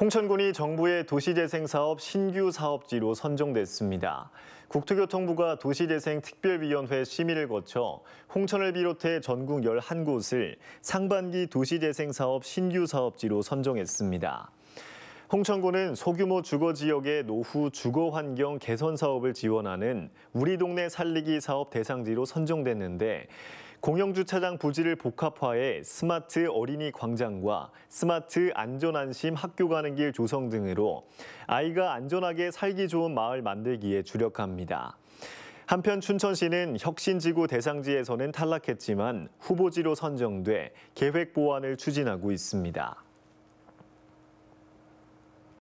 홍천군이 정부의 도시재생사업 신규 사업지로 선정됐습니다. 국토교통부가 도시재생특별위원회 심의를 거쳐 홍천을 비롯해 전국 11곳을 상반기 도시재생사업 신규 사업지로 선정했습니다. 홍천군은 소규모 주거 지역의 노후 주거 환경 개선 사업을 지원하는 우리 동네 살리기 사업 대상지로 선정됐는데 공영주차장 부지를 복합화해 스마트 어린이 광장과 스마트 안전안심 학교 가는 길 조성 등으로 아이가 안전하게 살기 좋은 마을 만들기에 주력합니다. 한편 춘천시는 혁신지구 대상지에서는 탈락했지만 후보지로 선정돼 계획 보완을 추진하고 있습니다.